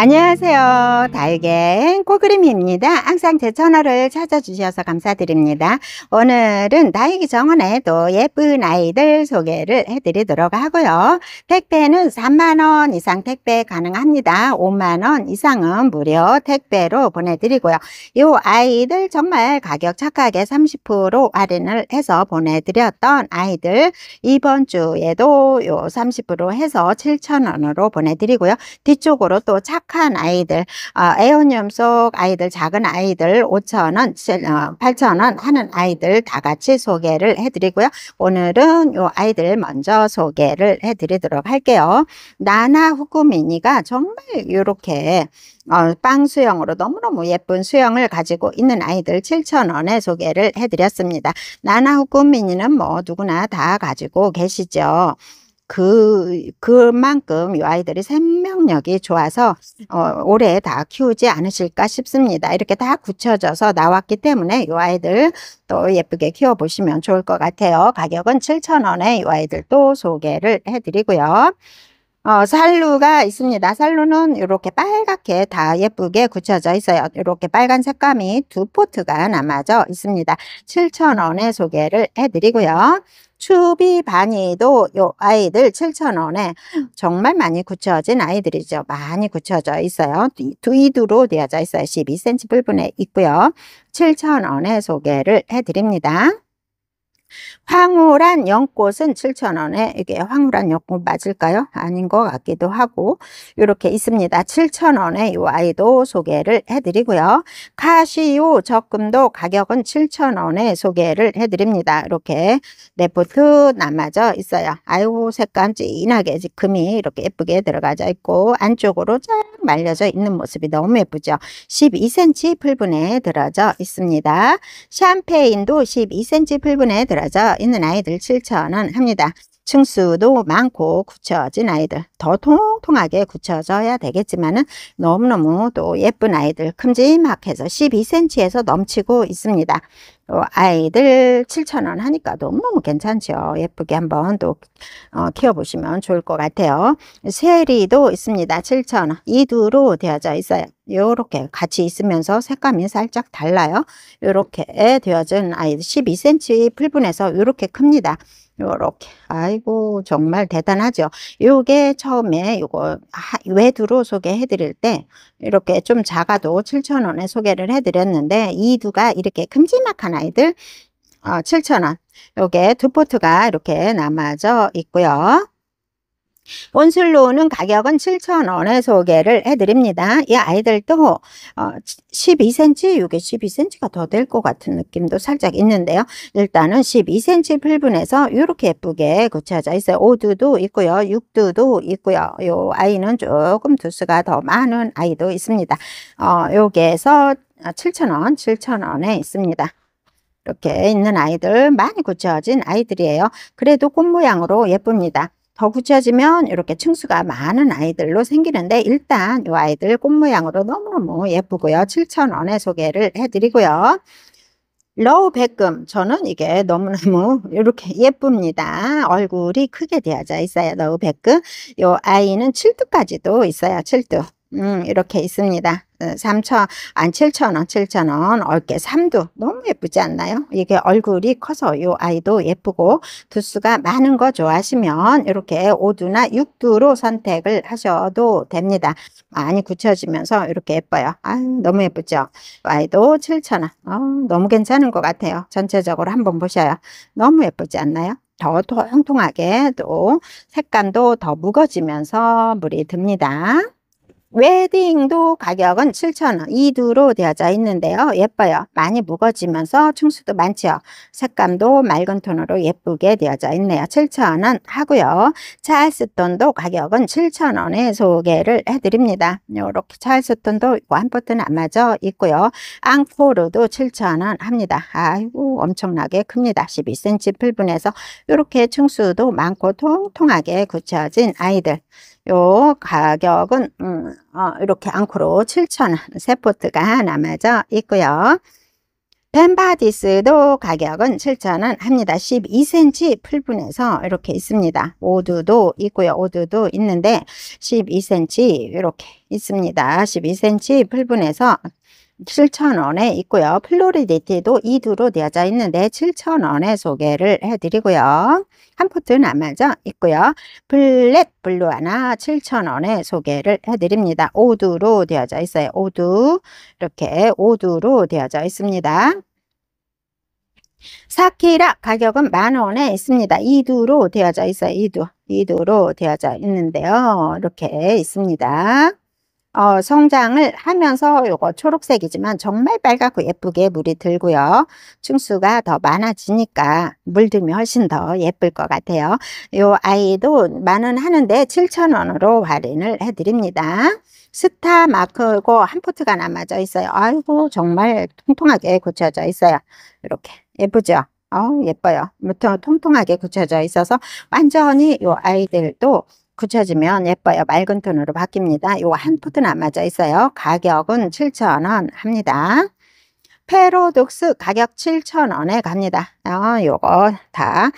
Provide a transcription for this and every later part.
안녕하세요. 달걀 의 꼬그림입니다. 항상 제 채널을 찾아주셔서 감사드립니다. 오늘은 다이기 정원에 도 예쁜 아이들 소개를 해드리도록 하고요. 택배는 3만원 이상 택배 가능합니다. 5만원 이상은 무료 택배로 보내드리고요. 이 아이들 정말 가격 착하게 30% 할인을 해서 보내드렸던 아이들 이번 주에도 요30% 해서 7천원으로 보내드리고요. 뒤쪽으로 또착 착한 아이들, 어, 애완염 속 아이들, 작은 아이들 5천원8천원 어, 하는 아이들 다 같이 소개를 해드리고요. 오늘은 요 아이들 먼저 소개를 해드리도록 할게요. 나나 후쿠미니가 정말 이렇게 어, 빵 수영으로 너무너무 예쁜 수영을 가지고 있는 아이들 7,000원에 소개를 해드렸습니다. 나나 후쿠미니는 뭐 누구나 다 가지고 계시죠. 그, 그만큼 이 아이들이 생명력이 좋아서 어, 오래 음. 다 키우지 않으실까 싶습니다. 이렇게 다 굳혀져서 나왔기 때문에 이 아이들 또 예쁘게 키워보시면 좋을 것 같아요. 가격은 7,000원에 이 아이들 또 소개를 해드리고요. 어, 살루가 있습니다. 살루는 이렇게 빨갛게 다 예쁘게 굳혀져 있어요. 이렇게 빨간 색감이 두 포트가 남아져 있습니다. 7,000원에 소개를 해드리고요. 추비반이도요 아이들 7,000원에 정말 많이 굳혀진 아이들이죠. 많이 굳혀져 있어요. 두이두로 되어져 있어요. 12cm 불분에 있고요. 7,000원에 소개를 해드립니다. 황홀한 연꽃은 7,000원에 이게 황홀한 연꽃 맞을까요? 아닌 것 같기도 하고 이렇게 있습니다. 7,000원에 이 아이도 소개를 해드리고요. 카시오 적금도 가격은 7,000원에 소개를 해드립니다. 이렇게 레포트 남아져 있어요. 아이고 색감 진하게 금이 이렇게 예쁘게 들어가져 있고 안쪽으로 짠 말려져 있는 모습이 너무 예쁘죠. 12cm 풀분에 들어져 있습니다. 샴페인도 12cm 풀분에 들어져 있는 아이들 7,000원 합니다. 층수도 많고 굳혀진 아이들 더 통통하게 굳혀져야 되겠지만은 너무너무 또 예쁜 아이들 큼지막해서 12cm에서 넘치고 있습니다. 또 아이들 7,000원 하니까 너무너무 괜찮죠. 예쁘게 한번 또 어, 키워보시면 좋을 것 같아요. 쉐리도 있습니다. 7,000원. 이두로 되어져 있어요. 요렇게 같이 있으면서 색감이 살짝 달라요. 요렇게 되어진 아이들 12cm 풀분해서 요렇게 큽니다. 요렇게 아이고 정말 대단하죠. 요게 처음에 이거 외두로 소개해 드릴 때 이렇게 좀 작아도 7,000원에 소개를 해 드렸는데 이 두가 이렇게 큼지막한 아이들 어, 7,000원 요게 두 포트가 이렇게 남아져 있고요. 온슬로우는 가격은 7,000원에 소개를 해드립니다. 이 아이들도 12cm, 이게 12cm가 더 될 것 같은 느낌도 살짝 있는데요. 일단은 12cm 필분에서 이렇게 예쁘게 고쳐져 있어요. 5두도 있고요. 6두도 있고요. 이 아이는 조금 두수가 더 많은 아이도 있습니다. 어, 요게에서 7,000원, 7,000원에 있습니다. 이렇게 있는 아이들 많이 고쳐진 아이들이에요. 그래도 꽃 모양으로 예쁩니다. 더 굳혀지면 이렇게 층수가 많은 아이들로 생기는데 일단 이 아이들 꽃 모양으로 너무너무 예쁘고요. 7,000원에 소개를 해드리고요. 러우 백금 저는 이게 너무너무 이렇게 예쁩니다. 얼굴이 크게 되어져 있어요. 러우 백금 이 아이는 7두까지도 있어요. 7두 음, 이렇게 있습니다. 3천, 안 7천 원, 7천 원, 어깨 3두 너무 예쁘지 않나요? 이게 얼굴이 커서 요 아이도 예쁘고 두수가 많은 거 좋아하시면 이렇게 5두나 6두로 선택을 하셔도 됩니다. 많이 굳혀지면서 이렇게 예뻐요. 아 너무 예쁘죠? 아이도 7천 원, 어, 너무 괜찮은 것 같아요. 전체적으로 한번 보셔요. 너무 예쁘지 않나요? 더 통통하게 또 색감도 더 무거지면서 물이 듭니다. 웨딩도 가격은 7,000원 이두로 되어져 있는데요. 예뻐요. 많이 무거지면서 층수도 많지요. 색감도 맑은 톤으로 예쁘게 되어져 있네요. 7,000원 하고요. 찰스톤도 가격은 7,000원에 소개를 해드립니다. 이렇게 찰스톤도 있고 한 버튼 안맞아 있고요. 앙포르도 7,000원 합니다. 아이고 엄청나게 큽니다. 12cm 풀분해서 이렇게 층수도 많고 통통하게 굳혀진 아이들. 요 가격은 음, 어, 이렇게 앙코로 7,000원 세포트가 남아져 있고요. 펜바디스도 가격은 7,000원 합니다. 12cm 풀분해서 이렇게 있습니다. 오드도 있고요. 오드도 있는데 12cm 이렇게 있습니다. 12cm 풀분해서 7,000원에 있고요. 플로리디티도 이두로 되어져 있는데 7,000원에 소개를 해드리고요. 한 포트 남아져 있고요. 블랙 블루 하나 7,000원에 소개를 해드립니다. 5두로 되어져 있어요. 5두 이렇게 5두로 되어져 있습니다. 사키라 가격은 만원에 있습니다. 2두로 되어져 있어요. 2두2두로 되어져 있는데요. 이렇게 있습니다. 어, 성장을 하면서 요거 초록색이지만 정말 빨갛고 예쁘게 물이 들고요. 층수가 더 많아지니까 물들면 훨씬 더 예쁠 것 같아요. 요 아이도 만원 하는데 7천원으로 할인을 해드립니다. 스타 마크고 한 포트가 남아져 있어요. 아이고 정말 통통하게 고쳐져 있어요. 이렇게 예쁘죠? 어 예뻐요. 무튼 통통하게 고쳐져 있어서 완전히 요 아이들도 굳혀지면 예뻐요. 맑은 톤으로 바뀝니다. 이거한 포트 남아져 있어요. 가격은 7,000원 합니다. 페로독스 가격 7,000원에 갑니다. 어, 요거 다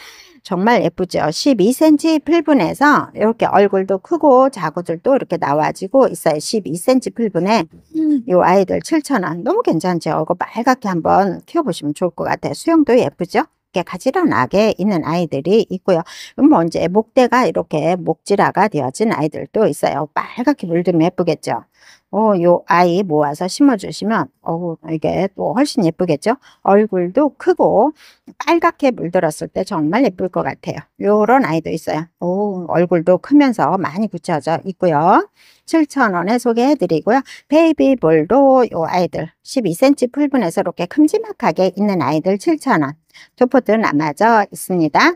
정말 예쁘죠. 12cm 필분에서 이렇게 얼굴도 크고 자구들도 이렇게 나와지고 있어요. 12cm 필분에 이 아이들 7,000원 너무 괜찮죠. 이거 빨갛게 한번 키워보시면 좋을 것 같아요. 수영도 예쁘죠. 이렇게 가지런하게 있는 아이들이 있고요. 뭐 이제 목대가 이렇게 목지라가 되어진 아이들도 있어요. 빨갛게 물들면 예쁘겠죠. 어, 요 아이 모아서 심어주시면 어 이게 또 훨씬 예쁘겠죠. 얼굴도 크고 빨갛게 물들었을 때 정말 예쁠 것 같아요. 요런 아이도 있어요. 오, 어, 얼굴도 크면서 많이 굳혀져 있고요. 7,000원에 소개해드리고요. 베이비볼도 요 아이들 12cm 풀분에서 이렇게 큼지막하게 있는 아이들 7,000원. 투포트 남아져 있습니다.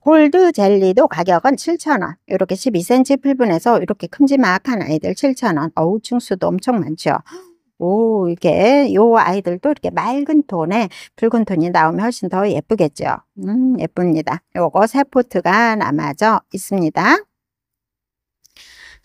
골드 젤리도 가격은 7,000원. 이렇게 12cm 필분해서 이렇게 큼지막한 아이들 7,000원. 어우 충수도 엄청 많죠. 오 이게 요 아이들도 이렇게 맑은 톤에 붉은 톤이 나오면 훨씬 더 예쁘겠죠. 음 예쁩니다. 요거 세 포트가 남아져 있습니다.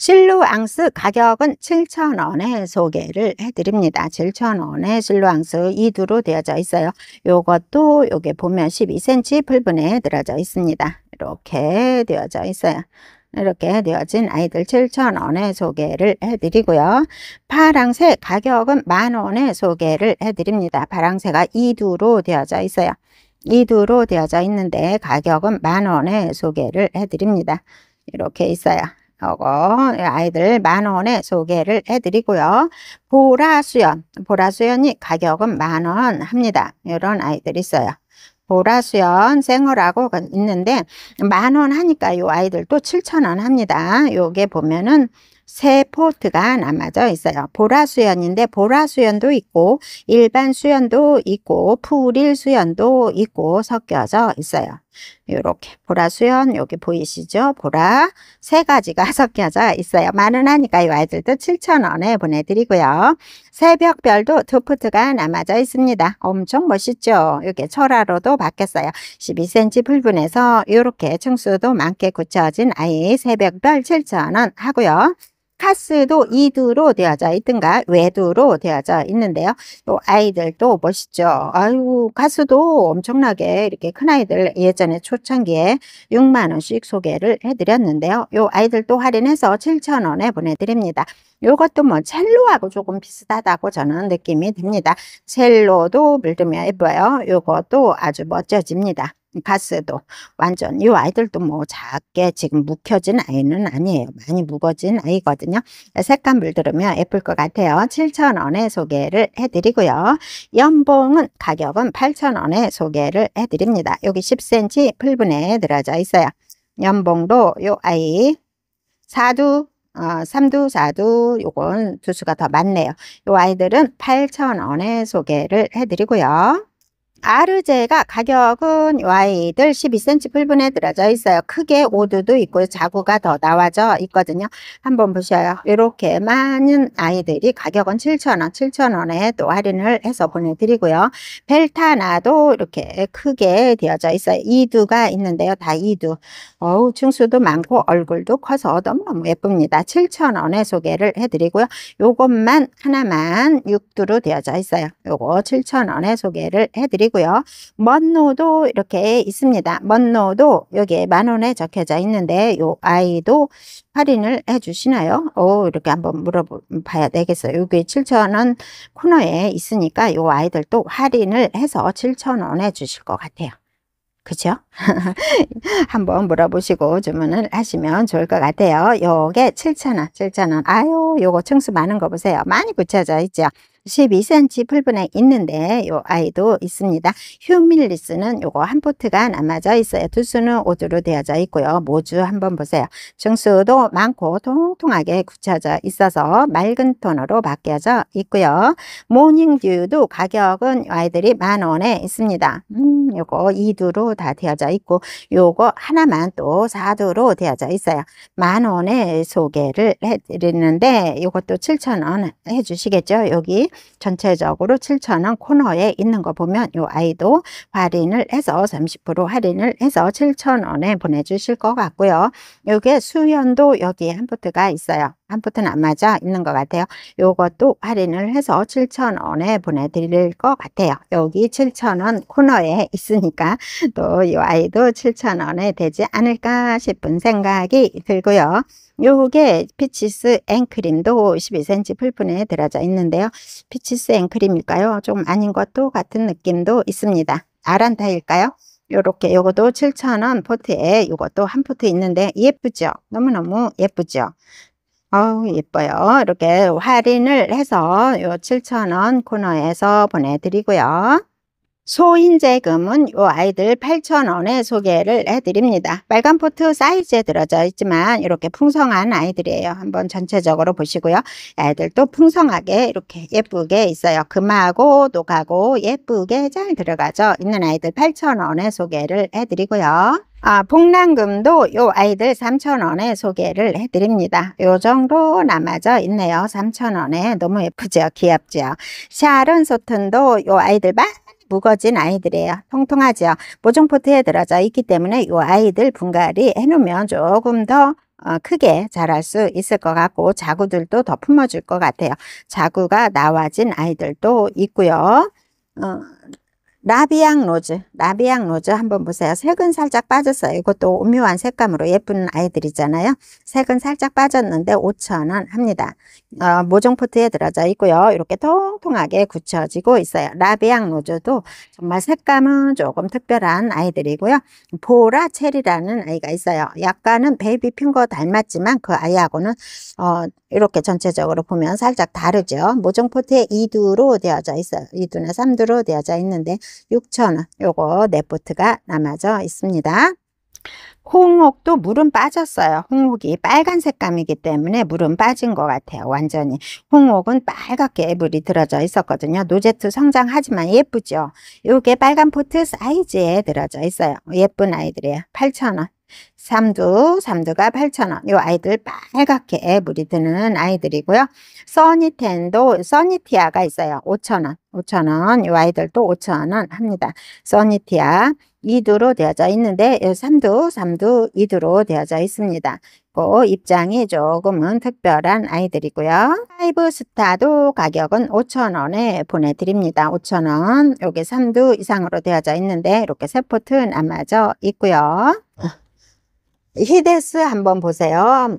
실루앙스 가격은 7,000원에 소개를 해드립니다. 7,000원에 실루앙스 2두로 되어져 있어요. 요것도 요게 보면 12cm 풀분에 들어져 있습니다. 이렇게 되어져 있어요. 이렇게 되어진 아이들 7,000원에 소개를 해드리고요. 파랑새 가격은 만원에 소개를 해드립니다. 파랑새가 2두로 되어져 있어요. 2두로 되어져 있는데 가격은 만원에 소개를 해드립니다. 이렇게 있어요. 요거 예, 아이들 만 원에 소개를 해드리고요. 보라수연, 보라수연이 가격은 만 원 합니다. 이런 아이들 있어요. 보라수연 생어라고 그 있는데 만 원 하니까 이 아이들도 7천원 합니다. 요게 보면은 세 포트가 남아져 있어요. 보라수연인데 보라수연도 있고 일반 수연도 있고 푸릴 수연도 있고 섞여져 있어요. 이렇게 보라 수연 여기 보이시죠? 보라 세 가지가 섞여져 있어요. 많은 하니까 이 아이들도 7,000원에 보내드리고요. 새벽별도 두 푸트가 남아져 있습니다. 엄청 멋있죠? 이게 철화로도 바뀌었어요. 12cm 풀분에서 이렇게 층수도 많게 굳혀진 아이 새벽별 7,000원 하고요. 카스도 이두로 되어져 있든가 외두로 되어져 있는데요. 또 아이들도 멋있죠. 아유 가스도 엄청나게 이렇게 큰아이들 예전에 초창기에 6만원씩 소개를 해드렸는데요. 요 아이들도 할인해서 7천원에 보내드립니다. 요것도 뭐 첼로하고 조금 비슷하다고 저는 느낌이 듭니다. 첼로도 물들면 예뻐요. 요것도 아주 멋져집니다. 바스도 완전 이 아이들도 뭐 작게 지금 묵혀진 아이는 아니에요. 많이 묵어진 아이거든요. 색감 물들으면 예쁠 것 같아요. 7,000원에 소개를 해드리고요. 연봉은 가격은 8,000원에 소개를 해드립니다. 여기 10cm 풀분에 들어져 있어요. 연봉도 이 아이 4두 어, 3두, 4두 요건 두수가 더 많네요. 요 아이들은 8,000원에 소개를 해드리고요. 아르제가 가격은 와이들 12cm 풀분에 들어져 있어요. 크게 오드도 있고 자구가 더 나와져 있거든요. 한번 보셔요. 이렇게 많은 아이들이 가격은 7,000원, 7,000원에 또 할인을 해서 보내드리고요. 벨타나도 이렇게 크게 되어져 있어요. 이두가 있는데요. 다 이두. 어우 중수도 많고 얼굴도 커서 너무너무 예쁩니다. 7,000원에 소개를 해드리고요. 요것만 하나만 육두로 되어져 있어요. 요거 7,000원에 소개를 해드리고 되고요. 먼노도 이렇게 있습니다. 먼노도 여기에 만원에 적혀져 있는데 요 아이도 할인을 해주시나요? 오 이렇게 한번 물어봐야 되겠어요. 여기 7천원 코너에 있으니까 요 아이들도 할인을 해서 7천원 해주실 것 같아요. 그죠? 한번 물어보시고 주문을 하시면 좋을 것 같아요. 요게 7,000원, 7,000원. 아유, 요거 층수 많은 거 보세요. 많이 붙여져 있죠? 12cm 풀분에 있는데 요 아이도 있습니다. 휴밀리스는 요거 한 포트가 남아져 있어요. 두 수는 오주로 되어져 있고요. 모주 한번 보세요. 중수도 많고 통통하게 굳혀져 있어서 맑은 톤으로 바뀌어져 있고요. 모닝듀도 가격은 아이들이 만원에 있습니다. 음. 3, 요거 2두로 다 되어져 있고 요거 하나만 또 4두로 되어져 있어요. 만 원에 소개를 해드리는데 요것도 7,000원 해주시겠죠. 여기 전체적으로 7,000원 코너에 있는 거 보면 요 아이도 할인을 해서 30% 할인을 해서 7,000원에 보내주실 것 같고요. 요게 수연도 여기에 한 포트가 있어요. 한 포트 남아져 있는 것 같아요. 요것도 할인을 해서 7,000원에 보내드릴 것 같아요. 여기 7,000원 코너에 있으니까 또 이 아이도 7,000원에 되지 않을까 싶은 생각이 들고요. 요게 피치스 앵크림도 12cm 풀분에 들어져 있는데요. 피치스 앵크림일까요? 좀 아닌 것도 같은 느낌도 있습니다. 아란타일까요? 요렇게 요것도 7,000원 포트에 요것도 한 포트 있는데 예쁘죠? 너무너무 예쁘죠? 어우 예뻐요. 이렇게 할인을 해서 요 7,000원 코너에서 보내드리고요. 소인재금은요 아이들 8,000원에 소개를 해드립니다. 빨간 포트 사이즈에 들어져 있지만 이렇게 풍성한 아이들이에요. 한번 전체적으로 보시고요. 아이들도 풍성하게 이렇게 예쁘게 있어요. 금하고 녹하고 예쁘게 잘 들어가죠. 있는 아이들 8,000원에 소개를 해드리고요. 아, 복랑금도 요 아이들 3,000원에 소개를 해드립니다. 요 정도 남아져 있네요. 3,000원에 너무 예쁘죠? 귀엽죠? 샤론 소튼도 요 아이들 봐. 무거진 아이들이에요. 통통하죠. 모종포트에 들어져 있기 때문에 요 아이들 분갈이 해놓으면 조금 더 어, 크게 자랄 수 있을 것 같고 자구들도 더 품어줄 것 같아요. 자구가 나와진 아이들도 있고요. 어, 라비앙 로즈, 라비앙 로즈 한번 보세요. 색은 살짝 빠졌어요. 이것도 오묘한 색감으로 예쁜 아이들이잖아요. 색은 살짝 빠졌는데 5,000원 합니다. 어, 모종 포트에 들어져 있고요. 이렇게 통통하게 굳혀지고 있어요. 라비앙 로즈도 정말 색감은 조금 특별한 아이들이고요. 보라 체리라는 아이가 있어요. 약간은 베이비 핑거 닮았지만 그 아이하고는 어, 이렇게 전체적으로 보면 살짝 다르죠. 모종 포트에 2두로 되어져 있어요. 2두나 3두로 되어져 있는데 6,000원 요거 네포트가 남아져 있습니다. 홍옥도 물은 빠졌어요. 홍옥이 빨간 색감이기 때문에 물은 빠진 것 같아요. 완전히. 홍옥은 빨갛게 물이 들어져 있었거든요. 노제트 성장하지만 예쁘죠. 요게 빨간 포트 사이즈에 들어져 있어요. 예쁜 아이들이에요. 8,000원. 삼두, 삼두가 8,000원. 이 아이들 빨갛게 물이 드는 아이들이고요. 써니텐도, 써니티아가 있어요. 5,000원, 5,000원. 이 아이들도 5,000원 합니다. 써니티아 2두로 되어져 있는데 3두, 3두, 2두로 되어져 있습니다. 고 그 입장이 조금은 특별한 아이들이고요. 파이브스타도 가격은 5,000원에 보내드립니다. 5,000원. 여기 3두 이상으로 되어져 있는데 이렇게 세포트 남아져 있고요. 어. 히데스 한번 보세요.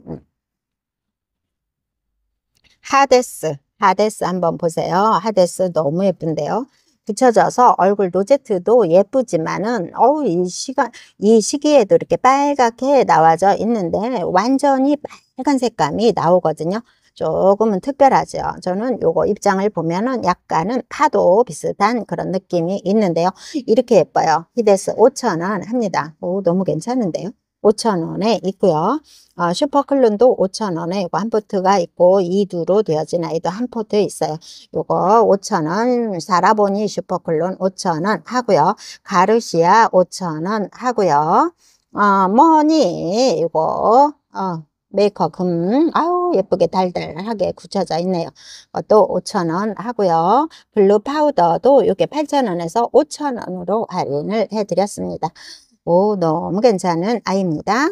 하데스, 하데스 한번 보세요. 하데스 너무 예쁜데요. 붙여져서 얼굴 노제트도 예쁘지만은 어우 이 시간 이 시기에도 이렇게 빨갛게 나와져 있는데 완전히 빨간 색감이 나오거든요. 조금은 특별하죠. 저는 요거 입장을 보면은 약간은 파도 비슷한 그런 느낌이 있는데요. 이렇게 예뻐요. 히데스 5,000원 합니다. 오, 너무 괜찮은데요. 5,000원에 있고요. 어, 슈퍼클론도 5,000원에 이거 한 포트가 있고 이두로 되어진 아이도 한 포트 있어요. 이거 5,000원, 사라보니 슈퍼클론 5,000원 하고요. 가르시아 5,000원 하고요. 어, 머니 이거 어, 메이커 금 아우 예쁘게 달달하게 굳혀져 있네요. 또 5,000원 하고요. 블루 파우더도 이게 8,000원에서 5,000원으로 할인을 해드렸습니다. 오, 너무 괜찮은 아이입니다.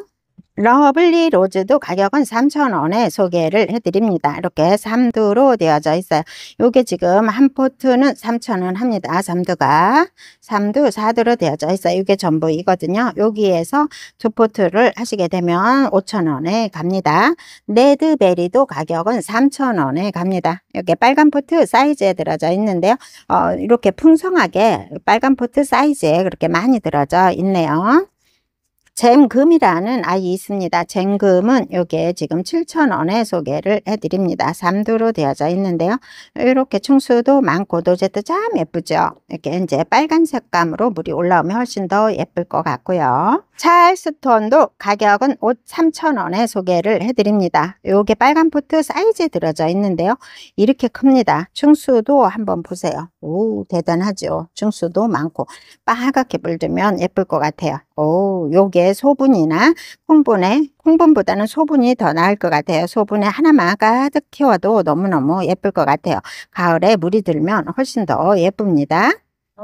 러블리 로즈도 가격은 3,000원에 소개를 해드립니다. 이렇게 3두로 되어져 있어요. 이게 지금 한 포트는 3,000원 합니다. 3두가3두4두로 되어져 있어요. 이게 전부 이거든요. 여기에서 두 포트를 하시게 되면 5,000원에 갑니다. 레드베리도 가격은 3,000원에 갑니다. 이렇게 빨간 포트 사이즈에 들어져 있는데요. 어, 이렇게 풍성하게 빨간 포트 사이즈에 그렇게 많이 들어져 있네요. 잼금이라는 아이 있습니다. 잼금은 요게 지금 7,000원에 소개를 해드립니다. 3도로 되어져 있는데요. 이렇게 충수도 많고 노제도 참 예쁘죠. 이렇게 이제 빨간 색감으로 물이 올라오면 훨씬 더 예쁠 것 같고요. 찰스톤도 가격은 옷 3,000원에 소개를 해드립니다. 요게 빨간 포트 사이즈 에 들어져 있는데요. 이렇게 큽니다. 중수도 한번 보세요. 오 대단하죠. 중수도 많고 빨갛게 물들면 예쁠 것 같아요. 오 요게 소분이나 콩분에 콩분보다는 소분이 더 나을 것 같아요. 소분에 하나만 가득 키워도 너무너무 예쁠 것 같아요. 가을에 물이 들면 훨씬 더 예쁩니다.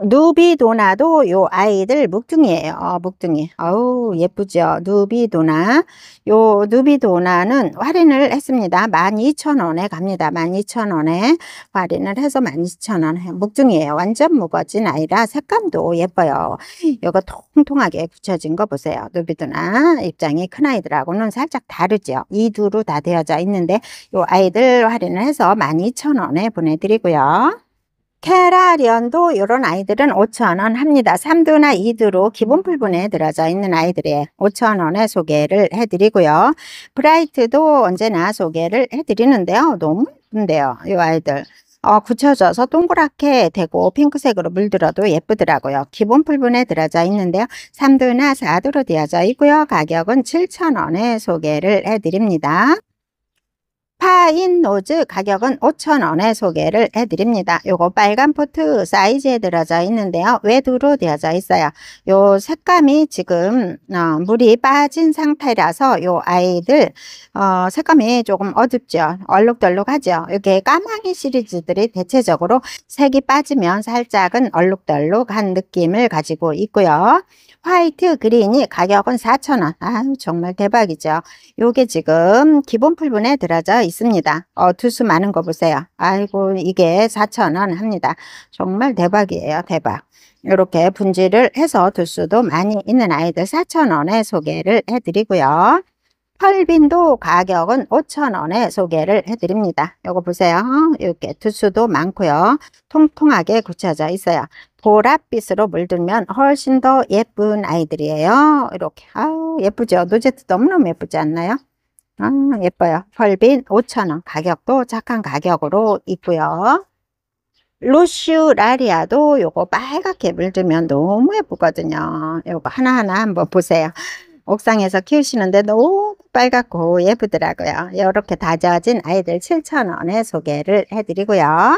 누비도나도 요 아이들 묵둥이에요. 어, 묵둥이. 어우 예쁘죠. 누비도나. 요 누비도나는 할인을 했습니다. 12,000원에 갑니다. 12,000원에 할인을 해서 12,000원에 묵둥이에요. 완전 무거진 아이라 색감도 예뻐요. 요거 통통하게 붙여진 거 보세요. 누비도나 입장이 큰 아이들하고는 살짝 다르죠. 이두로다 되어져 있는데 요 아이들 할인을 해서 12,000원에 보내드리고요. 케라리언도 이런 아이들은 5,000원 합니다. 3두나 2두로 기본 풀분에 들어져 있는 아이들의 5,000원에 소개를 해드리고요. 브라이트도 언제나 소개를 해드리는데요. 너무 예쁜데요. 이 아이들. 어, 굳혀져서 동그랗게 되고 핑크색으로 물들어도 예쁘더라고요. 기본 풀분에 들어져 있는데요. 3두나 4두로 되어져 있고요. 가격은 7,000원에 소개를 해드립니다. 파인 노즈 가격은 5,000원에 소개를 해드립니다. 요거 빨간 포트 사이즈에 들어져 있는데요. 외두로 되어져 있어요. 요 색감이 지금 어, 물이 빠진 상태라서 요 아이들 어, 색감이 조금 어둡죠. 얼룩덜룩하죠. 이게 렇 까마귀 시리즈들이 대체적으로 색이 빠지면 살짝은 얼룩덜룩한 느낌을 가지고 있고요. 화이트 그린이 가격은 4,000원. 아 정말 대박이죠. 요게 지금 기본 풀분에 들어져 있습니다. 어, 투수 많은 거 보세요. 아이고 이게 4,000원 합니다. 정말 대박이에요. 대박. 이렇게 분지를 해서 투수도 많이 있는 아이들 4,000원에 소개를 해드리고요. 펄빈도 가격은 5,000원에 소개를 해드립니다. 요거 보세요. 이렇게 투수도 많고요. 통통하게 굳혀져 있어요. 보랏빛으로 물들면 훨씬 더 예쁜 아이들이에요. 이렇게 아우 예쁘죠? 노제트 너무너무 예쁘지 않나요? 아, 예뻐요. 펄빈 5,000원 가격도 착한 가격으로 있고요. 로슈 라리아도 요거 빨갛게 물들면 너무 예쁘거든요. 요거 하나하나 한번 보세요. 옥상에서 키우시는데 너무 빨갛고 예쁘더라고요. 이렇게 다져진 아이들 7,000원에 소개를 해드리고요.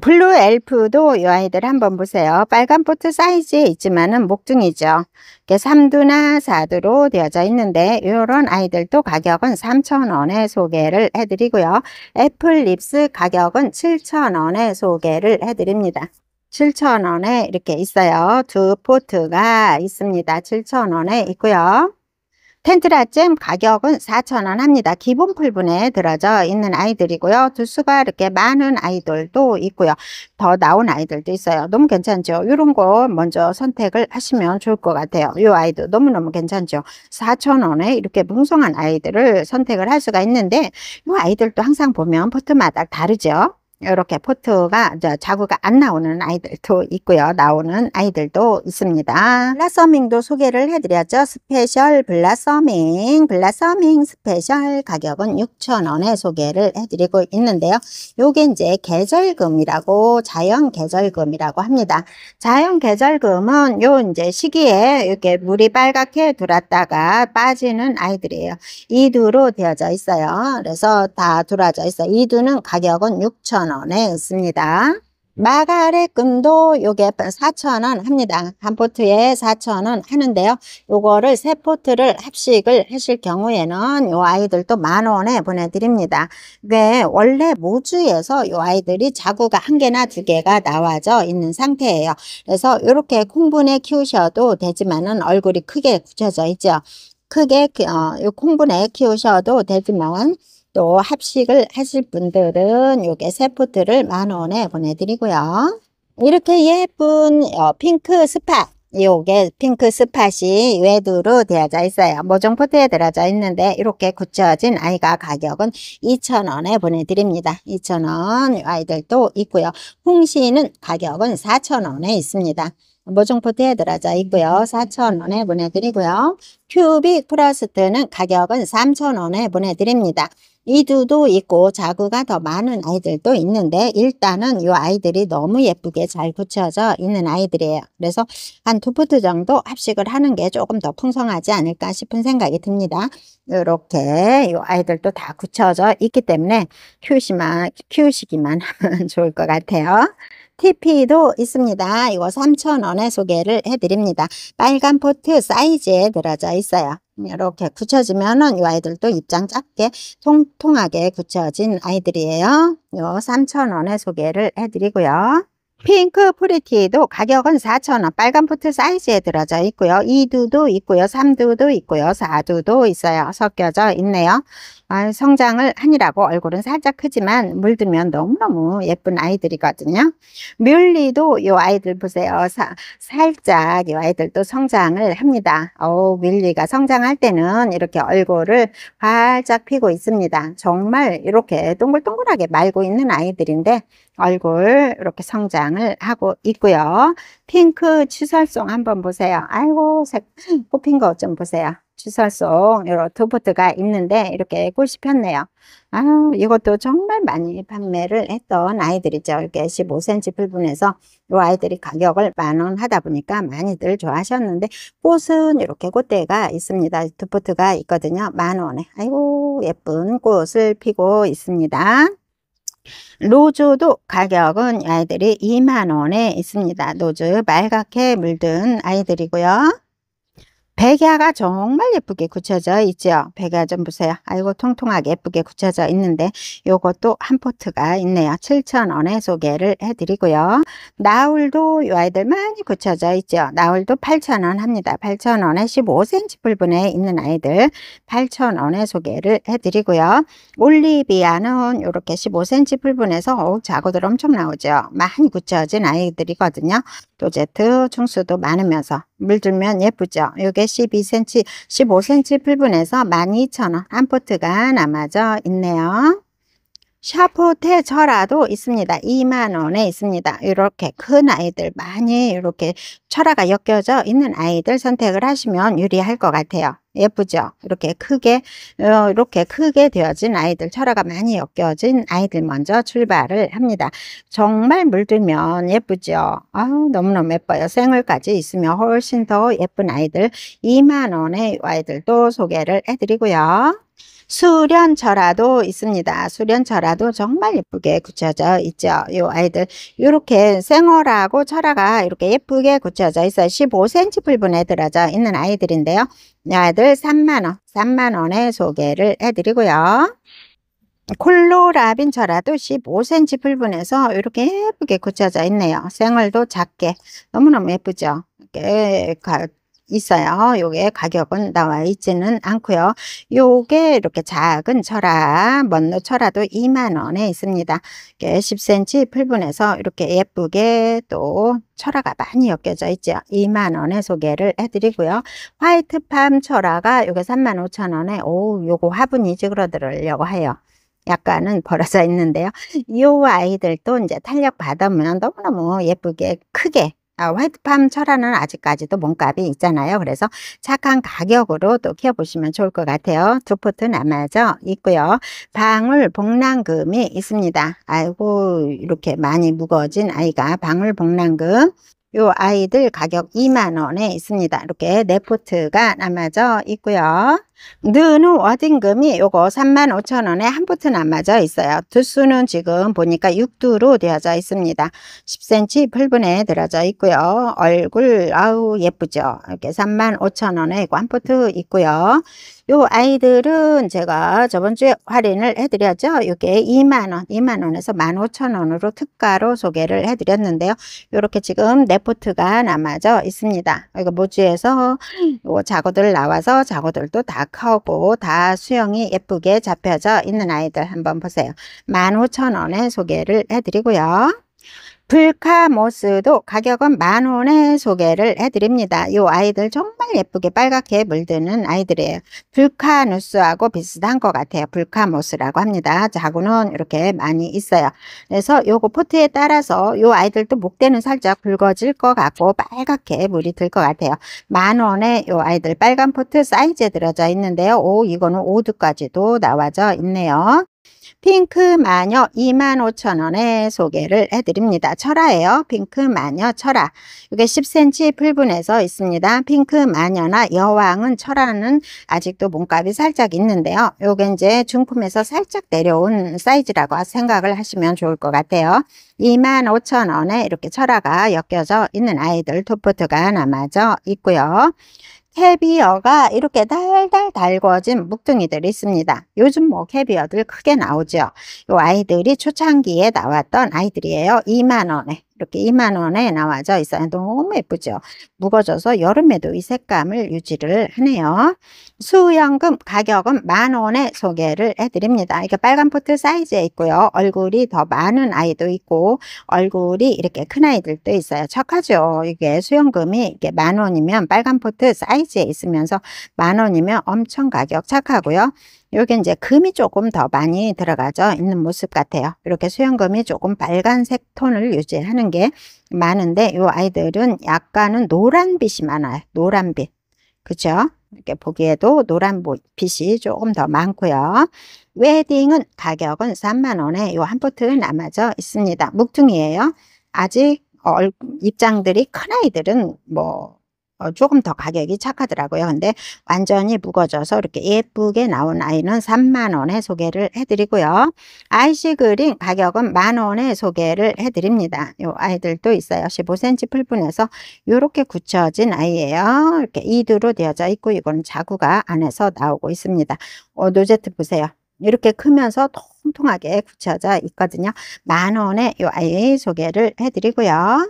블루 엘프도 이 아이들 한번 보세요. 빨간 포트 사이즈에 있지만은 목중이죠. 이게 3두나 4두로 되어져 있는데 이런 아이들도 가격은 3,000원에 소개를 해드리고요. 애플 립스 가격은 7,000원에 소개를 해드립니다. 7,000원에 이렇게 있어요. 두 포트가 있습니다. 7,000원에 있고요. 텐트라잼 가격은 4,000원 합니다. 기본 풀분에 들어져 있는 아이들이고요. 두수가 이렇게 많은 아이들도 있고요. 더 나온 아이들도 있어요. 너무 괜찮죠? 이런 거 먼저 선택을 하시면 좋을 것 같아요. 이 아이도 너무너무 괜찮죠? 4,000원에 이렇게 풍성한 아이들을 선택을 할 수가 있는데 이 아이들도 항상 보면 포트마다 다르죠? 이렇게 포트가 자구가 안 나오는 아이들도 있고요. 나오는 아이들도 있습니다. 블라서밍도 소개를 해드렸죠. 스페셜 블라서밍, 블라서밍 스페셜 가격은 6,000원에 소개를 해드리고 있는데요. 요게 이제 계절금이라고 자연 계절금이라고 합니다. 자연 계절금은 요 이제 시기에 이렇게 물이 빨갛게 돌았다가 빠지는 아이들이에요. 이두로 되어져 있어요. 그래서 다 돌아져 있어요. 이두는 가격은 6,000원. 4,000원에 있습니다. 마가렛금도 요게 4,000원 합니다. 한 포트에 4,000원 하는데요. 요거를 세 포트를 합식을 하실 경우에는 요 아이들도 만원에 보내드립니다. 네, 원래 모주에서 요 아이들이 자구가 한 개나 두 개가 나와져 있는 상태예요. 그래서 이렇게 콩분에 키우셔도 되지만은 얼굴이 크게 굳혀져 있죠. 크게 어, 콩분에 키우셔도 되지만 또 합식을 하실 분들은 요게 세포트를 만원에 보내드리고요. 이렇게 예쁜 어, 핑크 스팟 요게 핑크 스팟이 외두로 되어져 있어요. 모종포트에 들어져 있는데 이렇게 굳혀진 아이가 가격은 2,000원에 보내드립니다. 2,000원 아이들도 있고요. 홍시는 가격은 4,000원에 있습니다. 모종 포트에 들어져 있고요. 4,000원에 보내드리고요. 큐빅 플러스트는 가격은 3,000원에 보내드립니다. 이두도 있고 자구가 더 많은 아이들도 있는데 일단은 이 아이들이 너무 예쁘게 잘 붙여져 있는 아이들이에요. 그래서 한 두포트 정도 합식을 하는 게 조금 더 풍성하지 않을까 싶은 생각이 듭니다. 이렇게 이 아이들도 다 굳혀져 있기 때문에 키우시만, 키우시기만 하면 좋을 것 같아요. TP도 있습니다. 이거 3,000원에 소개를 해드립니다. 빨간 포트 사이즈에 들어져 있어요. 이렇게 굳혀지면은 이 아이들도 입장 작게 통통하게 굳혀진 아이들이에요. 이 3,000원에 소개를 해드리고요. 핑크 프리티도 가격은 4,000원. 빨간 포트 사이즈에 들어져 있고요. 2두도 있고요. 3두도 있고요. 4두도 있어요. 섞여져 있네요. 아유, 성장을 하니라고 얼굴은 살짝 크지만 물들면 너무너무 예쁜 아이들이거든요. 뮬리도 요 아이들 보세요. 사, 살짝 이 아이들도 성장을 합니다. 오, 뮬리가 성장할 때는 이렇게 얼굴을 활짝 피고 있습니다. 정말 이렇게 동글동글하게 말고 있는 아이들인데 얼굴 이렇게 성장을 하고 있고요. 핑크 추설송 한번 보세요. 아이고 색 뽑힌 거 좀 보세요. 추설송 이런 두포트가 있는데 이렇게 꽃이 폈네요. 아유 이것도 정말 많이 판매를 했던 아이들이죠. 이렇게 15cm 불분해서 이 아이들이 가격을 만원 하다 보니까 많이들 좋아하셨는데 꽃은 이렇게 꽃대가 있습니다. 두포트가 있거든요. 만 원에 아이고 예쁜 꽃을 피고 있습니다. 노조도 가격은 아이들이 2만원에 있습니다. 노조 말갛게 물든 아이들이고요. 백야가 정말 예쁘게 굳혀져 있죠. 백야 좀 보세요. 아이고 통통하게 예쁘게 굳혀져 있는데 요것도 한 포트가 있네요. 7,000원에 소개를 해드리고요. 나홀도요 아이들 많이 굳혀져 있죠. 나홀도 8,000원 합니다. 8,000원에 15cm 불분에 있는 아이들 8,000원에 소개를 해드리고요. 올리비아는 이렇게 15cm 불분에서 자고들 엄청 나오죠. 많이 굳혀진 아이들이거든요. 도제트, 충수도 많으면서 물들면 예쁘죠. 이게 12cm, 15cm 풀분해서 12,000원 한 포트가 남아져 있네요. 샤프테철라도 있습니다. 2만원에 있습니다. 이렇게 큰 아이들 많이 이렇게 철화가 엮여져 있는 아이들 선택을 하시면 유리할 것 같아요. 예쁘죠? 이렇게 크게 어, 이렇게 크게 되어진 아이들 철화가 많이 엮여진 아이들 먼저 출발을 합니다. 정말 물들면 예쁘죠? 아우 너무너무 예뻐요. 생얼까지 있으면 훨씬 더 예쁜 아이들 2만원의 아이들도 소개를 해드리고요. 수련절화도 있습니다. 수련절화도 정말 예쁘게 굳혀져 있죠. 이 아이들 이렇게 생얼하고 철화가 이렇게 예쁘게 굳혀져 있어 요 15cm 풀분에 들어져 있는 아이들인데요. 이 아이들 3만원, 3만원에 소개를 해드리고요. 콜로라빈 철화도 15cm 풀분에서 이렇게 예쁘게 굳혀져 있네요. 생얼도 작게 너무너무 예쁘죠. 이렇게 있어요. 요게 가격은 나와 있지는 않고요. 요게 이렇게 작은 철화, 먼로 철화도 2만 원에 있습니다. 이게 10cm 풀분해서 이렇게 예쁘게 또 철화가 많이 엮여져 있죠. 2만 원에 소개를 해드리고요. 화이트팜 철화가 요게 3만 5천 원에 오 요거 화분이 찌그러들으려고 해요. 약간은 벌어져 있는데요. 이 아이들도 이제 탄력 받으면 너무너무 예쁘게 크게 화이트팜 아, 철화는 아직까지도 몸값이 있잖아요. 그래서 착한 가격으로 또 키워보시면 좋을 것 같아요. 두 포트 남아져 있고요. 방울 복랑금이 있습니다. 아이고 이렇게 많이 무거워진 아이가 방울 복랑금 요 아이들 가격 2만원에 있습니다. 이렇게 네 포트가 남아져 있고요. 느는 워딩금이 요거 35,000원에 한 부트 남아져 있어요. 두수는 지금 보니까 6두로 되어져 있습니다. 10cm 풀분에 들어져 있고요. 얼굴 아우 예쁘죠. 이렇게 35,000원에 한 부트 있고요. 요 아이들은 제가 저번주에 할인을 해드렸죠. 이게 2만원, 2만원에서 15,000원으로 특가로 소개를 해드렸는데요. 이렇게 지금 네포트가 남아져 있습니다. 이거 모지에서요 자고들 나와서 자고들도 다다 크고 다 수영이 예쁘게 잡혀져 있는 아이들 한번 보세요. 15,000원에 소개를 해드리고요. 불카모스도 가격은 만원에 소개를 해드립니다. 이 아이들 정말 예쁘게 빨갛게 물드는 아이들이에요. 불카누스하고 비슷한 것 같아요. 불카모스라고 합니다. 자구는 이렇게 많이 있어요. 그래서 요거 포트에 따라서 이 아이들도 목대는 살짝 붉어질 것 같고 빨갛게 물이 들 것 같아요. 만원에 이 아이들 빨간 포트 사이즈에 들어져 있는데요. 오 이거는 오드까지도 나와져 있네요. 핑크 마녀 25,000원에 소개를 해드립니다. 철화예요. 핑크 마녀 철화. 이게 10cm 풀분해서 있습니다. 핑크 마녀나 여왕은 철화는 아직도 몸값이 살짝 있는데요. 요게 이제 중품에서 살짝 내려온 사이즈라고 생각을 하시면 좋을 것 같아요. 25,000원에 이렇게 철화가 엮여져 있는 아이들 토포트가 남아져 있고요. 캐비어가 이렇게 달달 달궈진 묵둥이들이 있습니다. 요즘 뭐 캐비어들 크게 나오죠. 요 아이들이 초창기에 나왔던 아이들이에요. 2만원에. 이렇게 2만 원에 나와져 있어요. 너무 예쁘죠? 무거져서 여름에도 이 색감을 유지를 하네요. 수영금 가격은 만 원에 소개를 해드립니다. 이게 빨간 포트 사이즈에 있고요. 얼굴이 더 많은 아이도 있고 얼굴이 이렇게 큰 아이들도 있어요. 착하죠? 이게 수영금이 이게 만 원이면 빨간 포트 사이즈에 있으면서 만 원이면 엄청 가격 착하고요. 요게 이제 금이 조금 더 많이 들어가져 있는 모습 같아요. 이렇게 수연금이 조금 빨간색 톤을 유지하는 게 많은데 이 아이들은 약간은 노란빛이 많아요. 노란빛. 그죠? 이렇게 보기에도 노란 빛이 조금 더 많고요. 웨딩은 가격은 3만원에 이 한 포트 남아져 있습니다. 묵퉁이에요. 아직 입장들이 큰 아이들은 뭐 어, 조금 더 가격이 착하더라고요. 근데 완전히 무거져서 이렇게 예쁘게 나온 아이는 3만원에 소개를 해드리고요. 아이시 그린 가격은 만원에 소개를 해드립니다. 요 아이들도 있어요. 15cm 풀분에서 이렇게 굳혀진 아이예요. 이렇게 이두로 되어져 있고 이건 자구가 안에서 나오고 있습니다. 어, 노제트 보세요. 이렇게 크면서 통통하게 굳혀져 있거든요. 만원에 이 아이 소개를 해드리고요.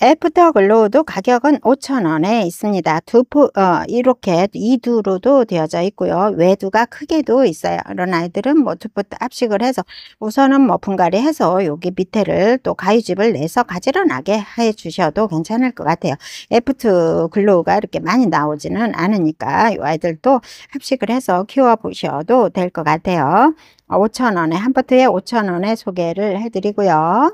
애프터글로우도 가격은 5,000원에 있습니다. 두포 어, 이렇게 2두로도 되어져 있고요. 외두가 크게도 있어요. 이런 아이들은 뭐 두포트 합식을 해서 우선은 뭐 분갈이 해서 여기 밑에를 또 가위집을 내서 가지런하게 해주셔도 괜찮을 것 같아요. 애프터글로우가 이렇게 많이 나오지는 않으니까 이 아이들도 합식을 해서 키워보셔도 될 것 같아요. 5,000원에 한 포트에 5,000원에 소개를 해드리고요.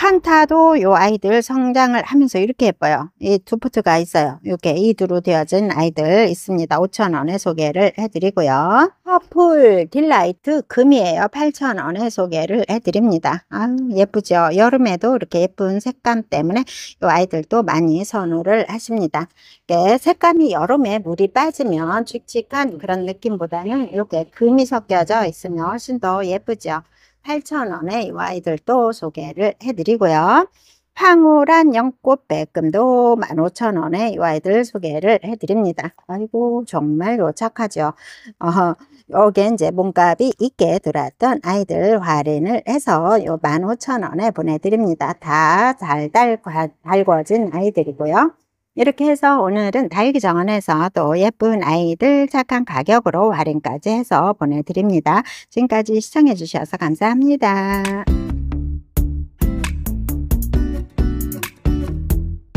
칸타도 요 아이들 성장을 하면서 이렇게 예뻐요. 이 두포트가 있어요. 이렇게 이두로 되어진 아이들 있습니다. 5,000원에 소개를 해드리고요. 퍼플 딜라이트 금이에요. 8,000원에 소개를 해드립니다. 아 예쁘죠? 여름에도 이렇게 예쁜 색감 때문에 요 아이들도 많이 선호를 하십니다. 이렇게 색감이 여름에 물이 빠지면 칙칙한 그런 느낌보다는 이렇게 금이 섞여져 있으면 훨씬 더 예쁘죠. 8,000원에 이 와이들 또 소개를 해드리고요. 황홀한 연꽃 백금도 15,000원에 이 와이들 소개를 해드립니다. 아이고 정말 요착하죠 어, 요게 이제 몸값이 있게 들어왔던 아이들 할인을 해서 요 15,000원에 보내드립니다. 다 잘 달궈진 아이들이고요. 이렇게 해서 오늘은 다육이 정원에서 또 예쁜 아이들 착한 가격으로 할인까지 해서 보내드립니다. 지금까지 시청해주셔서 감사합니다.